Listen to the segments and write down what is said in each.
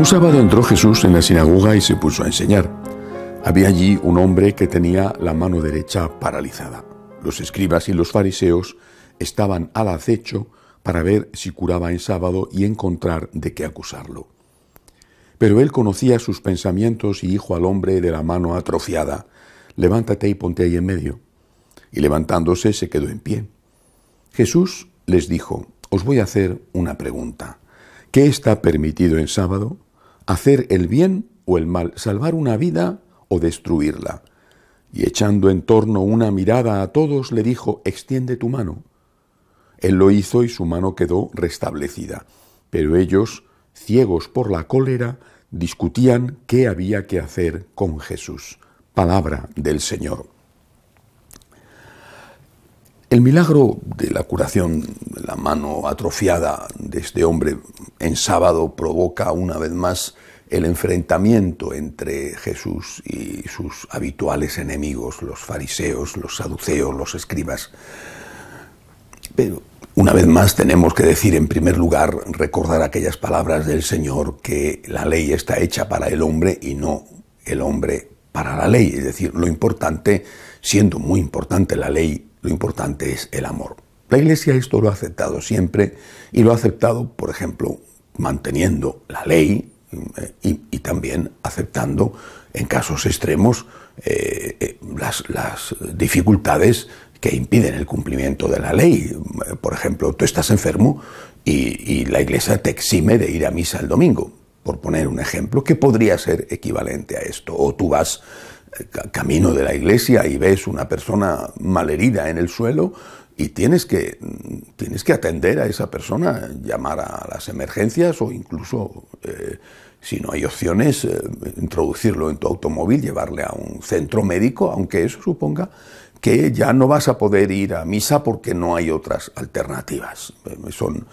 Un sábado entró Jesús en la sinagoga y se puso a enseñar. Había allí un hombre que tenía la mano derecha paralizada. Los escribas y los fariseos estaban al acecho para ver si curaba en sábado y encontrar de qué acusarlo. Pero él conocía sus pensamientos y dijo al hombre de la mano atrofiada, levántate y ponte ahí en medio. Y levantándose se quedó en pie. Jesús les dijo, os voy a hacer una pregunta. ¿Qué está permitido en sábado? hacer el bien o el mal, salvar una vida o destruirla. Y echando en torno una mirada a todos, le dijo, extiende tu mano. Él lo hizo y su mano quedó restablecida. Pero ellos, ciegos por la cólera, discutían qué había que hacer con Jesús. Palabra del Señor. El milagro de la curación la mano atrofiada de este hombre en sábado provoca una vez más el enfrentamiento entre Jesús y sus habituales enemigos, los fariseos, los saduceos, los escribas. Pero una vez más tenemos que decir, en primer lugar, recordar aquellas palabras del Señor que la ley está hecha para el hombre y no el hombre para la ley. Es decir, lo importante, siendo muy importante la ley, lo importante es el amor. La Iglesia esto lo ha aceptado siempre y lo ha aceptado, por ejemplo, manteniendo la ley eh, y, también aceptando en casos extremos eh, eh, las, dificultades que impiden el cumplimiento de la ley. Por ejemplo, tú estás enfermo y, y, la iglesia te exime de ir a misa el domingo, por poner un ejemplo, que podría ser equivalente a esto. O tú vas camino de la iglesia y ves una persona malherida en el suelo y tienes que mm, tienes que atender a esa persona, llamar a las emergencias o incluso, eh, si no hay opciones, eh, introducirlo en tu automóvil, llevarle a un centro médico, aunque eso suponga que ya no vas a poder ir a misa porque no hay otras alternativas. Eh, son,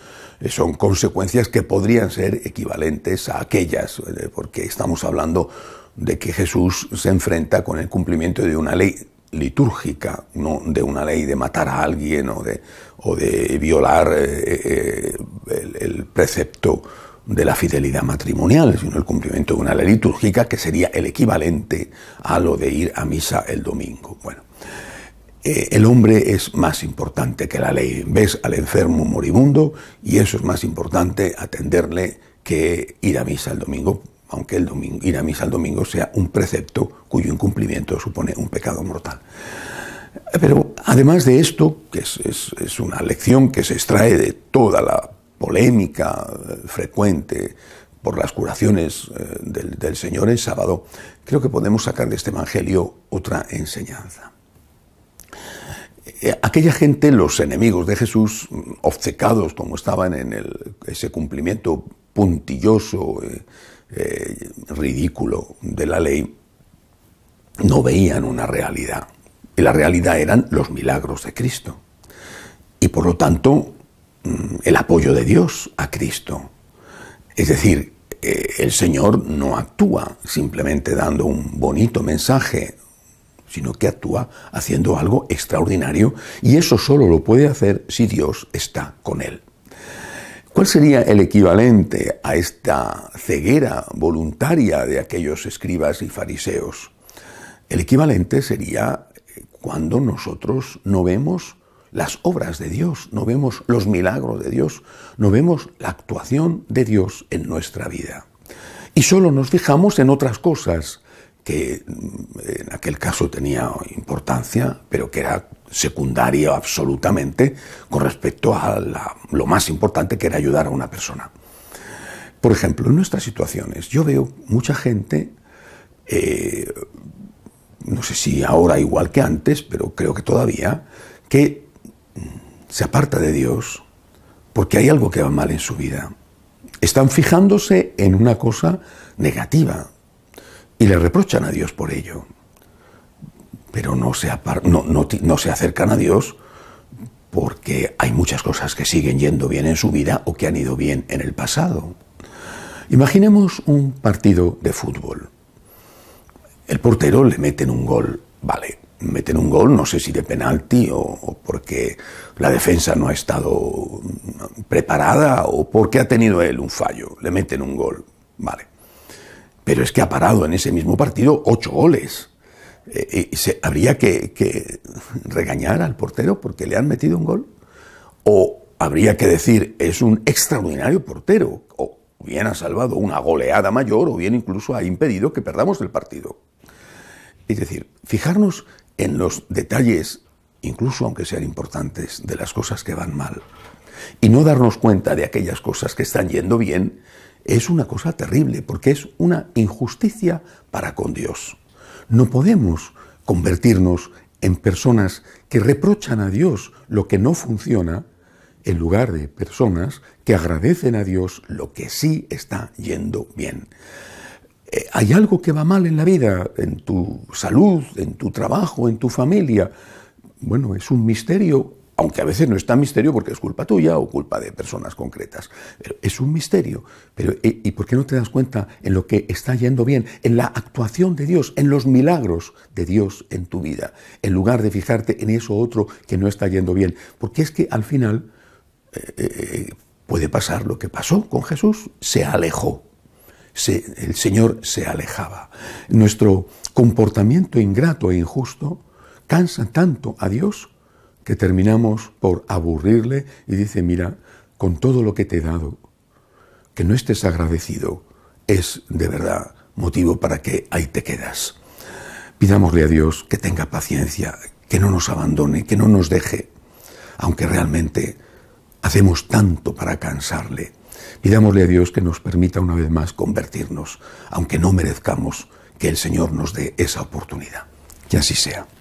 son consecuencias que podrían ser equivalentes a aquellas, porque estamos hablando de que Jesús se enfrenta con el cumplimiento de una ley litúrgica, no de una ley de matar a alguien o de, o de violar eh, eh, el, precepto de la fidelidad matrimonial, sino el cumplimiento de una ley litúrgica que sería el equivalente a lo de ir a misa el domingo. Bueno, eh, el hombre es más importante que la ley. Ves al enfermo moribundo y eso es más importante atenderle que ir a misa el domingo aunque ir a misa el domingo sea un precepto cuyo incumplimiento supone un pecado mortal. Pero además de esto, que es, una lección que se extrae de toda la polémica eh, frecuente por las curaciones eh, del, Señor en sábado, creo que podemos sacar de este Evangelio otra enseñanza eh, aquella gente, los enemigos de Jesús, obcecados como estaban en ese cumplimiento puntilloso, eh, ridículo de la ley, no veían una realidad. Y la realidad eran los milagros de Cristo. Y por lo tanto, mm, el apoyo de Dios a Cristo. Es decir, eh, el Señor no actúa simplemente dando un bonito mensaje, sino que actúa haciendo algo extraordinario y eso solo lo puede hacer si Dios está con él. ¿Cuál sería el equivalente a esta ceguera voluntaria de aquellos escribas y fariseos? El equivalente sería eh, cuando nosotros no vemos las obras de Dios, no vemos los milagros de Dios, no vemos la actuación de Dios en nuestra vida. Y solo nos fijamos en otras cosas, que mm, en aquel caso tenía importancia, pero que era secundario absolutamente con respecto a lo más importante que era ayudar a una persona. Por ejemplo, en nuestras situaciones yo veo mucha gente, eh, no sé si ahora igual que antes, pero creo que todavía, que mm, se aparta de Dios porque hay algo que va mal en su vida. Están fijándose en una cosa negativa, y le reprochan a Dios por ello. Pero no se, se acercan a Dios porque hay muchas cosas que siguen yendo bien en su vida o que han ido bien en el pasado. Imaginemos un partido de fútbol. El portero le meten un gol, vale, meten un gol, no sé si de penalti o, o, porque la defensa no ha estado preparada o porque ha tenido él un fallo, le meten un gol, vale pero es que ha parado en ese mismo partido ocho goles. Eh, eh, se, habría que, que, regañar al portero porque le han metido un gol, o habría que decir es un extraordinario portero, o bien ha salvado una goleada mayor, o bien incluso ha impedido que perdamos el partido. Es decir, fijarnos en los detalles, incluso aunque sean importantes, de las cosas que van mal, y no darnos cuenta de aquellas cosas que están yendo bien es una cosa terrible, porque es una injusticia para con Dios. No podemos convertirnos en personas que reprochan a Dios lo que no funciona, en lugar de personas que agradecen a Dios lo que sí está yendo bien. Eh, hay algo que va mal en la vida, en tu salud, en tu trabajo, en tu familia. Bueno, es un misterio aunque a veces no está misterio porque es culpa tuya o culpa de personas concretas. Pero es un misterio. Pero, eh, ¿Y por qué no te das cuenta en lo que está yendo bien, en la actuación de Dios, en los milagros de Dios en tu vida, en lugar de fijarte en eso otro que no está yendo bien? Porque es que al final eh, eh, puede pasar lo que pasó con Jesús, se alejó. el Señor se alejaba. Nuestro comportamiento ingrato e injusto cansa tanto a Dios que terminamos por aburrirle y dice, mira, con todo lo que te he dado, que no estés agradecido, es de verdad motivo para que ahí te quedas. Pidámosle a Dios que tenga paciencia, que no nos abandone, que no nos deje, aunque realmente hacemos tanto para cansarle. Pidámosle a Dios que nos permita una vez más convertirnos, aunque no merezcamos que el Señor nos dé esa oportunidad. Que así sea.